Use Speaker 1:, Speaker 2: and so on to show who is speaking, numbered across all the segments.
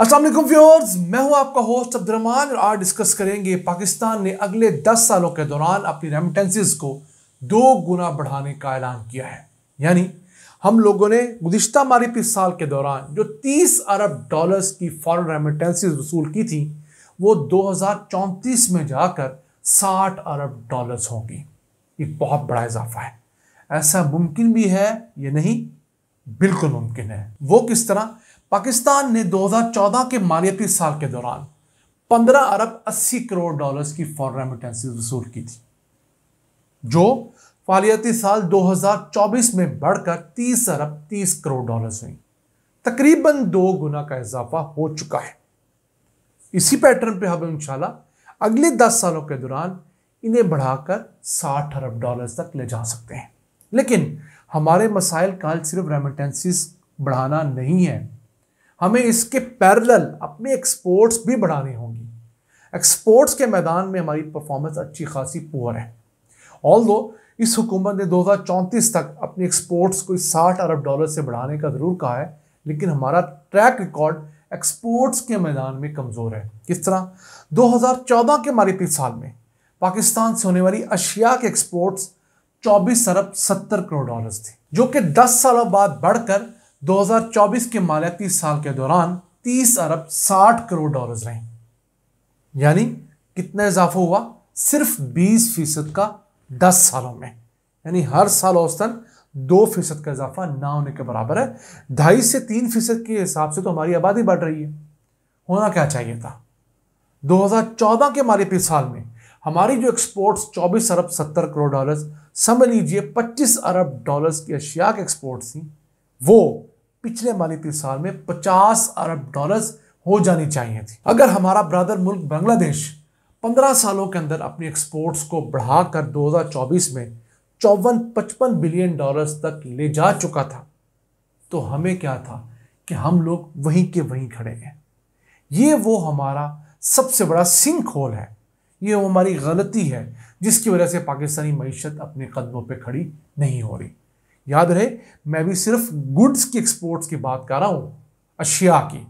Speaker 1: असल व्यवर्स मैं हूं आपका होस्ट अब्दुलरमान और आज डिस्कस करेंगे पाकिस्तान ने अगले 10 सालों के दौरान अपनी रेमिटेंसेस को दो गुना बढ़ाने का ऐलान किया है यानी हम लोगों ने गुज्त पिछले साल के दौरान जो 30 अरब डॉलर्स की फॉरन रेमिटेंसेस वसूल की थी वो दो में जाकर 60 अरब डॉलर्स होंगी ये बहुत बड़ा इजाफा है ऐसा मुमकिन भी है ये नहीं बिल्कुल मुमकिन है वो किस तरह पाकिस्तान ने 2014 के मालियाती साल के दौरान 15 अरब 80 करोड़ डॉलर्स की फॉरन रेमिटेंसेज वसूल की थी जो मालियाती साल 2024 में बढ़कर 30 अरब 30 करोड़ डॉलर्स हुई तकरीबन दो गुना का इजाफा हो चुका है इसी पैटर्न पे हम इंशाल्लाह अगले 10 सालों के दौरान इन्हें बढ़ाकर 60 अरब डॉलर्स तक ले जा सकते हैं लेकिन हमारे मसाइल का सिर्फ रेमिटेंसिस बढ़ाना नहीं है हमें इसके पैरेलल अपने एक्सपोर्ट्स भी बढ़ानी होंगी एक्सपोर्ट्स के मैदान में हमारी परफॉर्मेंस अच्छी खासी पुअर है ऑल दो इस हुकूमत ने दो तक अपनी एक्सपोर्ट्स को साठ अरब डॉलर से बढ़ाने का ज़रूर कहा है लेकिन हमारा ट्रैक रिकॉर्ड एक्सपोर्ट्स के मैदान में कमज़ोर है किस तरह 2014 के मारिफी साल में पाकिस्तान से होने वाली अशिया के एक्सपोर्ट्स 24 अरब 70 करोड़ डॉलर्स थे जो कि 10 सालों बाद बढ़कर 2024 के मालियाती साल के दौरान 30 अरब 60 करोड़ डॉलर्स रहे यानी कितना इजाफा हुआ सिर्फ 20 फीसद का 10 सालों में यानी हर साल औसतन दो फीसद का इजाफा ना होने के बराबर है ढाई से तीन फीसद के हिसाब से तो हमारी आबादी बढ़ रही है होना क्या चाहिए था 2014 के मालियाती साल में हमारी जो एक्सपोर्ट्स 24 अरब 70 करोड़ डॉलर्स समझ लीजिए 25 अरब डॉलर्स की अशिया के एक्सपोर्ट्स थी वो पिछले माली तीस साल में 50 अरब डॉलर्स हो जानी चाहिए थी अगर हमारा ब्रदर मुल्क बांग्लादेश 15 सालों के अंदर अपनी एक्सपोर्ट्स को बढ़ाकर 2024 में चौवन पचपन बिलियन डॉलर्स तक ले जा चुका था तो हमें क्या था कि हम लोग वहीं के वहीं खड़े हैं ये वो हमारा सबसे बड़ा सिंक होल है ये वो हमारी गलती है जिसकी वजह से पाकिस्तानी मीशत अपने कदमों पर खड़ी नहीं हो रही याद रहे मैं भी सिर्फ गुड्स की एक्सपोर्ट्स की बात कर रहा हूं अशिया की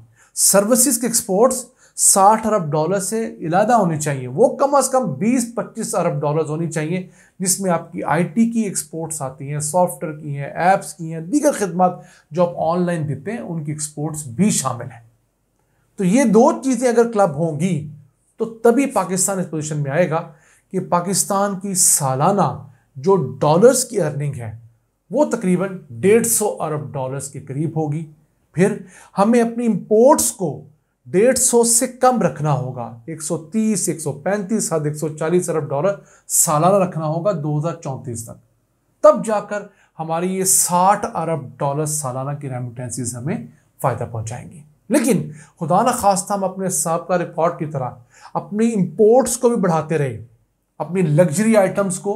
Speaker 1: सर्विसेज के एक्सपोर्ट्स 60 अरब डॉलर से इलादा होने चाहिए वो कम अज़ कम 20-25 अरब डॉलर होनी चाहिए जिसमें आपकी आईटी की एक्सपोर्ट्स आती हैं सॉफ्टवेयर की हैं ऐप्स की हैं दीगर खदमात जो आप ऑनलाइन देते हैं उनकी एक्सपोर्ट्स भी शामिल हैं तो ये दो चीज़ें अगर क्लब होंगी तो तभी पाकिस्तान इस पोजिशन में आएगा कि पाकिस्तान की सालाना जो डॉलर्स की अर्निंग है वो तकरीबन 150 अरब डॉलर्स के करीब होगी फिर हमें अपनी इंपोर्ट्स को 150 से कम रखना होगा 130, 135, हद 140 अरब डॉलर सालाना रखना होगा 2034 तक तब जाकर हमारी ये 60 अरब डॉलर सालाना की रेमिटेंसीज हमें फ़ायदा पहुंचाएंगी लेकिन खुदा न खास्ता हम अपने सबका रिकॉर्ड की तरह अपनी इंपोर्ट्स को भी बढ़ाते रहे अपनी लग्जरी आइटम्स को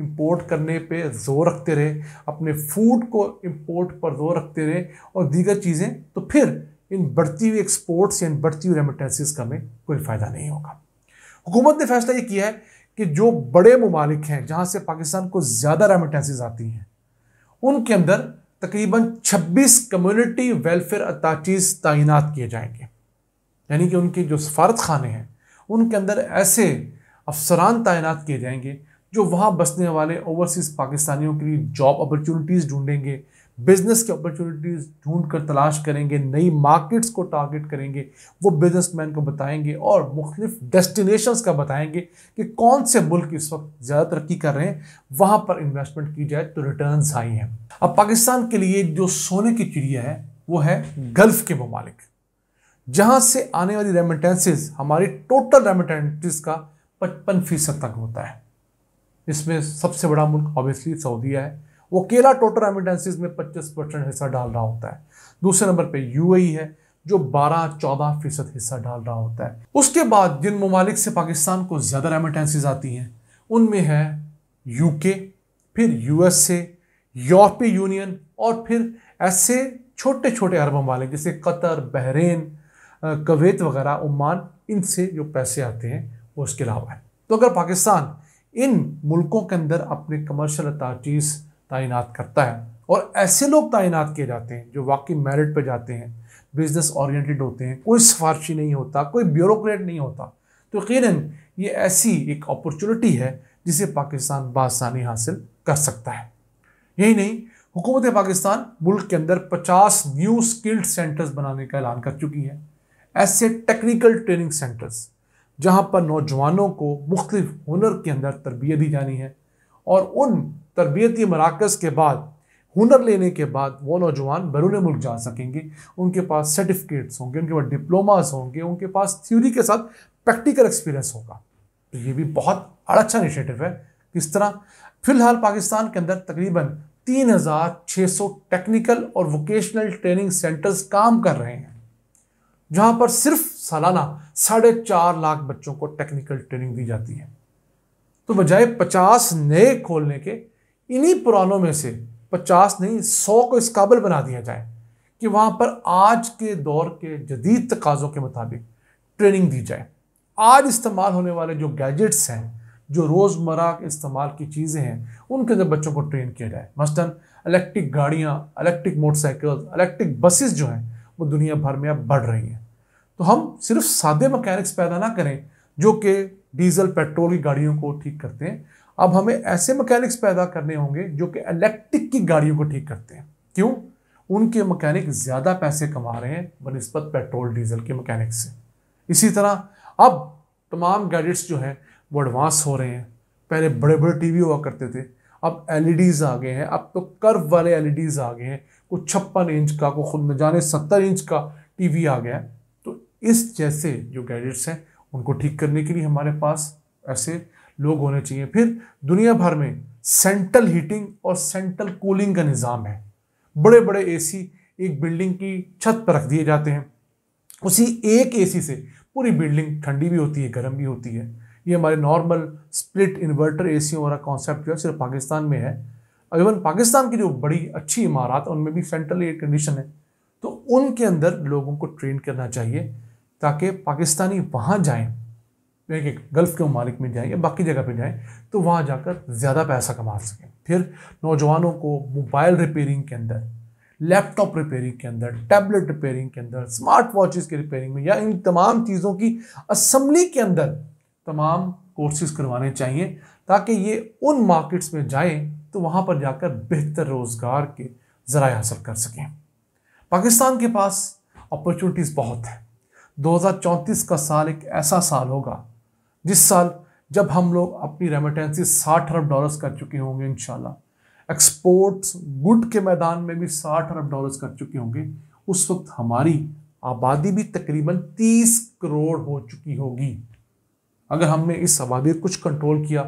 Speaker 1: इम्पोर्ट करने पे ज़ोर रखते रहे अपने फूड को इम्पोर्ट पर ज़ोर रखते रहे और दीगर चीज़ें तो फिर इन बढ़ती हुई एक्सपोर्ट्स या इन बढ़ती हुई रेमिटेंसिस का हमें कोई फ़ायदा नहीं होगा हुकूमत ने फैसला ये किया है कि जो बड़े ममालिक हैं जहाँ से पाकिस्तान को ज़्यादा रेमिटेंसिस आती हैं उनके अंदर तकरीबन 26 कम्युनिटी वेलफेयर अताचीज़ तैनात किए जाएंगे यानी कि उनके जो सफारत खाने हैं उनके अंदर ऐसे अफसरान तैनात किए जाएंगे जो वहाँ बसने वाले ओवरसीज़ पाकिस्तानियों के लिए जॉब अपॉर्चुनिटीज़ ढूंढेंगे बिजनेस की अपॉर्चुनिटीज़ ढूंढ कर तलाश करेंगे नई मार्केट्स को टारगेट करेंगे वो बिजनेसमैन को बताएंगे और मुख्तफ डेस्टिनेशंस का बताएंगे कि कौन से मुल्क इस वक्त ज़्यादा तरक्की कर रहे हैं वहाँ पर इन्वेस्टमेंट की जाए तो रिटर्न हाई हैं अब पाकिस्तान के लिए जो सोने की चिड़िया है वो है गल्फ के ममालिक जहाँ से आने वाली रेमिटेंसेज हमारी टोटल रेमिटेंसेज का पचपन फीसद तक होता है इसमें सबसे बड़ा मुल्क ऑब्वियसली सऊदीया है वो केला टोटल रेमिटेंसेज में 25 परसेंट हिस्सा डाल रहा होता है दूसरे नंबर पे यूएई e है जो 12-14 फीसद हिस्सा डाल रहा होता है उसके बाद जिन ममालिक से पाकिस्तान को ज़्यादा रेमिटेंसीज आती हैं उनमें है यूके फिर यूएसए यूरोपीय यूनियन और फिर ऐसे छोटे छोटे अरब ममालिक जैसे कतर बहरीन कवैत वगैरह उमान इनसे जो पैसे आते हैं वो उसके अलावा है तो अगर पाकिस्तान इन मुल्कों के अंदर अपने कमर्शियल अथॉरिटीज़ तैनात करता है और ऐसे लोग तैनात किए जाते हैं जो वाकई मेरिट पर जाते हैं बिजनेस ऑरिएंटेड होते हैं कोई सिफारशी नहीं होता कोई ब्यूरोक्रेट नहीं होता तो यकीन ये ऐसी एक अपॉर्चुनिटी है जिसे पाकिस्तान बासानी हासिल कर सकता है यही नहीं हुकूमत पाकिस्तान मुल्क के अंदर 50 न्यू स्किल्ड सेंटर्स बनाने का ऐलान कर चुकी है ऐसे टेक्निकल ट्रेनिंग सेंटर्स जहाँ पर नौजवानों को मुख्तफ हुनर के अंदर तरबियत दी जानी है और उन तरबियती मराकज़ के बाद हुनर लेने के बाद वो नौजवान बैरून मुल्क जा सकेंगे उनके पास सर्टिफिकेट्स होंगे उनके पास डिप्लोमास होंगे उनके पास थ्योरी के साथ प्रैक्टिकल एक्सपीरियंस होगा तो ये भी बहुत अच्छा इनिशिएटिव है किस तरह फिलहाल पाकिस्तान के अंदर तकरीबन 3,600 टेक्निकल और वोकेशनल ट्रेनिंग सेंटर्स काम कर रहे हैं जहां पर सिर्फ सालाना साढ़े चार लाख बच्चों को टेक्निकल ट्रेनिंग दी जाती है तो बजाय पचास नए खोलने के इन्हीं पुरानों में से पचास नहीं सौ को इस काबिल बना दिया जाए कि वहां पर आज के दौर के जदीद तकाज़ों के मुताबिक ट्रेनिंग दी जाए आज इस्तेमाल होने वाले जो गैजेट्स हैं जो रोज़मर्रा के इस्तेमाल की चीज़ें हैं उनके अंदर बच्चों को ट्रेन किया जाए मसलन इलेक्ट्रिक गाड़ियाँ इलेक्ट्रिक मोटरसाइकिल इलेक्ट्रिक बसेस जो हैं वो दुनिया भर में अब बढ़ रही हैं तो हम सिर्फ सादे मकैनिक्स पैदा ना करें जो कि डीजल पेट्रोल की गाड़ियों को ठीक करते हैं अब हमें ऐसे मकैनिक्स पैदा करने होंगे जो कि इलेक्ट्रिक की गाड़ियों को ठीक करते हैं क्यों उनके मकैनिक ज़्यादा पैसे कमा रहे हैं बनस्पत पेट्रोल डीजल के मकैनिक से इसी तरह अब तमाम गैजेट्स जो हैं वो एडवांस हो रहे हैं पहले बड़े बड़े टीवी हुआ करते थे अब एलईडीज़ e आ गए हैं अब तो कर्व वाले एलईडीज़ e आ गए हैं कुछ छप्पन इंच का कोई खुद में जाने सत्तर इंच का टीवी आ गया है इस जैसे जो गैजेट्स हैं उनको ठीक करने के लिए हमारे पास ऐसे लोग होने चाहिए फिर दुनिया भर में सेंट्रल हीटिंग और सेंट्रल कूलिंग का निज़ाम है बड़े बड़े एसी एक बिल्डिंग की छत पर रख दिए जाते हैं उसी एक एसी से पूरी बिल्डिंग ठंडी भी होती है गर्म भी होती है ये हमारे normal split inverter A C वाला कॉन्सेप्ट जो है सिर्फ पाकिस्तान में है इवन पाकिस्तान की जो बड़ी अच्छी इमारत उनमें भी सेंट्रल एयर कंडीशन है तो उनके अंदर लोगों को ट्रेन करना चाहिए ताकि पाकिस्तानी वहाँ जाएँ एक एक गल्फ़ के ममालिक में जाएँ या बाकी जगह पर जाएँ तो वहाँ जाकर ज़्यादा पैसा कमा सकें फिर नौजवानों को मोबाइल रिपेयरिंग के अंदर लैपटॉप रिपेयरिंग के अंदर टैबलेट रिपेयरिंग के अंदर स्मार्ट वॉचेस की रिपेयरिंग में या इन तमाम चीज़ों की असम्बली के अंदर तमाम कोर्सेज करवाने चाहिए ताकि ये उन मार्केट्स में जाएँ तो वहाँ पर जाकर बेहतर रोज़गार के ज़रा हासिल कर सकें पाकिस्तान के पास अपॉर्चुनिटीज़ बहुत हैं 2034 का साल एक ऐसा साल होगा जिस साल जब हम लोग अपनी रेमिटेंसी 60 अरब डॉलर्स कर चुके होंगे इन एक्सपोर्ट्स गुड के मैदान में भी 60 अरब डॉलर्स कर चुके होंगे उस वक्त हमारी आबादी भी तकरीबन 30 करोड़ हो चुकी होगी अगर हमने इस आबादी पर कुछ कंट्रोल किया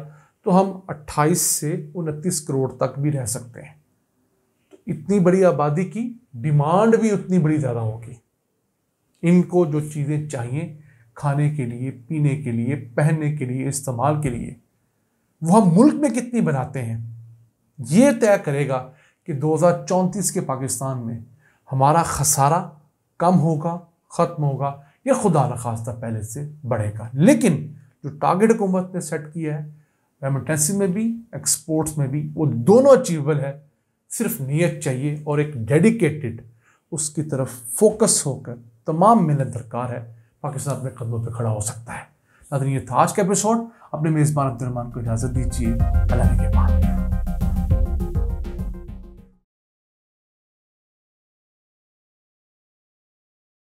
Speaker 1: तो हम 28 से उनतीस करोड़ तक भी रह सकते हैं तो इतनी बड़ी आबादी की डिमांड भी उतनी बड़ी ज़्यादा होगी इनको जो चीज़ें चाहिए खाने के लिए पीने के लिए पहनने के लिए इस्तेमाल के लिए वह मुल्क में कितनी बनाते हैं ये तय करेगा कि 2034 के पाकिस्तान में हमारा खसारा कम होगा ख़त्म होगा या खुदा न खास्ता पहले से बढ़ेगा लेकिन जो टारगेट हुकूमत ने सेट किया है रेमिटेंसी में भी एक्सपोर्ट्स में भी वो दोनों अचीवेबल है सिर्फ नीयत चाहिए और एक डेडिकेटेड उसकी तरफ फोकस होकर तमाम मेहनत दरकार है पाकिस्तान अपने कदमों पर खड़ा हो सकता है नादरीन ये था आज का एपिसोड अपने मेज़बान अब्दुलरमान को इजाज़त दीजिए अल्लाह के पास